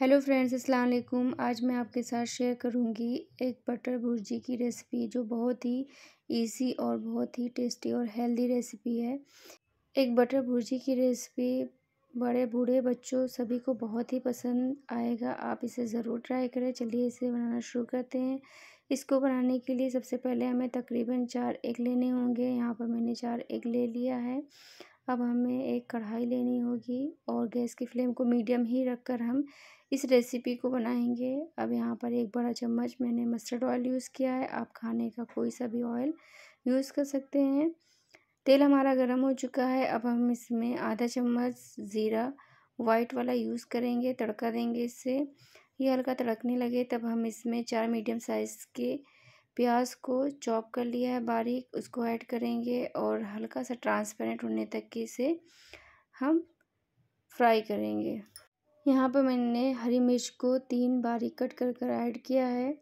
hello friends अस्सलाम वालेकुम आज मैं आपके साथ शेयर करूंगी एक बटर भुर्जी की रेसिपी जो बहुत ही इजी और बहुत ही टेस्टी और हेल्दी रेसिपी है एक बटर भुर्जी की रेसिपी बड़े बूढ़े बच्चों सभी को बहुत ही पसंद आएगा आप इसे ज़रूर ट्राई करें चलिए इसे बनाना शुरू करते हैं इसको बनाने के लिए सबसे पहले हमें तकरीबन चार एग लेने होंगे यहाँ पर मैंने चार एग ले लिया है अब हमें एक कढ़ाई लेनी होगी और गैस की फ्लेम को मीडियम ही रख कर हम इस रेसिपी को बनाएंगे अब यहाँ पर एक बड़ा चम्मच मैंने मस्टर्ड ऑयल यूज़ किया है आप खाने का कोई सा भी ऑयल यूज़ कर सकते हैं तेल हमारा गर्म हो चुका है अब हम इसमें आधा चम्मच ज़ीरा वाइट वाला यूज़ करेंगे तड़का देंगे इससे ये हल्का तड़कने लगे तब हम इसमें चार मीडियम साइज़ के प्याज को चॉप कर लिया है बारीक उसको ऐड करेंगे और हल्का सा ट्रांसपेरेंट होने तक के इसे हम फ्राई करेंगे यहाँ पर मैंने हरी मिर्च को तीन बारीक कट कर कर ऐड किया है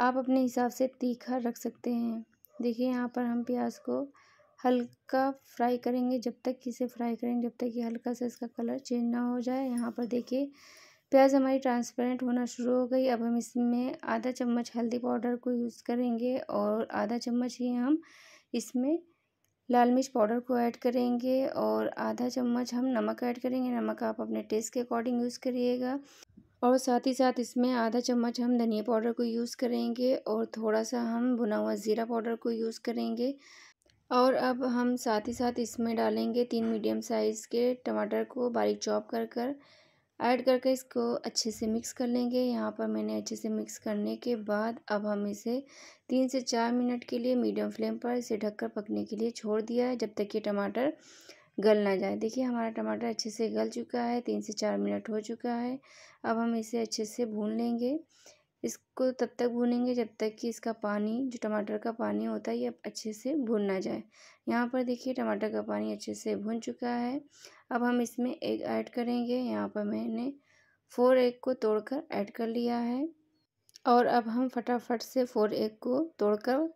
आप अपने हिसाब से तीखा रख सकते हैं देखिए यहाँ पर हम प्याज को हल्का फ्राई करेंगे जब तक इसे फ्राई करेंगे जब तक ये हल्का सा इसका कलर चेंज ना हो जाए यहाँ पर देखिए प्याज हमारी ट्रांसपेरेंट होना शुरू हो गई अब हम इसमें आधा चम्मच हल्दी पाउडर को यूज़ करेंगे और आधा चम्मच ही हम इसमें लाल मिर्च पाउडर को ऐड करेंगे और आधा चम्मच हम नमक ऐड करेंगे नमक आप अपने टेस्ट के अकॉर्डिंग यूज़ करिएगा और साथ ही साथ इसमें आधा चम्मच हम धनिया पाउडर को यूज़ करेंगे और थोड़ा सा हम भुना हुआ ज़ीरा पाउडर को यूज़ करेंगे और अब हम साथ ही साथ इसमें डालेंगे तीन मीडियम साइज़ के टमाटर को बारीक चॉप कर कर ऐड करके इसको अच्छे से मिक्स कर लेंगे यहाँ पर मैंने अच्छे से मिक्स करने के बाद अब हम इसे तीन से चार मिनट के लिए मीडियम फ्लेम पर इसे ढककर पकने के लिए छोड़ दिया है जब तक कि टमाटर गल ना जाए देखिए हमारा टमाटर अच्छे से गल चुका है तीन से चार मिनट हो चुका है अब हम इसे अच्छे से भून लेंगे इसको तब तक भूनेंगे जब तक कि इसका पानी जो टमाटर का पानी होता है ये अच्छे से भून ना जाए यहाँ पर देखिए टमाटर का पानी अच्छे से भून चुका है अब हम इसमें एग ऐड करेंगे यहाँ पर मैंने फोर एग को तोड़कर ऐड कर लिया है और अब हम फटाफट से फोर एग को तोड़कर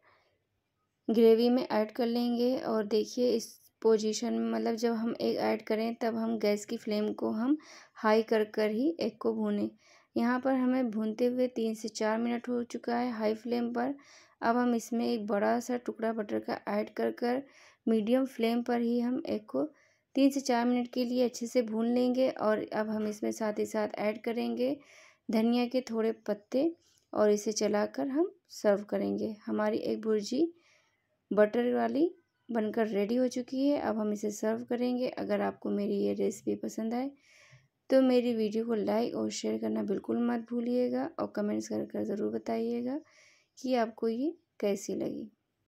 ग्रेवी में ऐड कर लेंगे और देखिए इस पोजीशन में मतलब जब हम एग ऐड करें तब हम गैस की फ्लेम को हम हाई कर कर ही एग को भूनें यहाँ पर हमें भूनते हुए तीन से चार मिनट हो चुका है हाई फ्लेम पर अब हम इसमें एक बड़ा सा टुकड़ा बटर का ऐड कर कर मीडियम फ्लेम पर ही हम एग को तीन से चार मिनट के लिए अच्छे से भून लेंगे और अब हम इसमें साथ ही साथ ऐड करेंगे धनिया के थोड़े पत्ते और इसे चलाकर हम सर्व करेंगे हमारी एक भुर्जी बटर वाली बनकर रेडी हो चुकी है अब हम इसे सर्व करेंगे अगर आपको मेरी ये रेसिपी पसंद आए तो मेरी वीडियो को लाइक और शेयर करना बिल्कुल मत भूलिएगा और कमेंट्स कर कर ज़रूर बताइएगा कि आपको ये कैसी लगी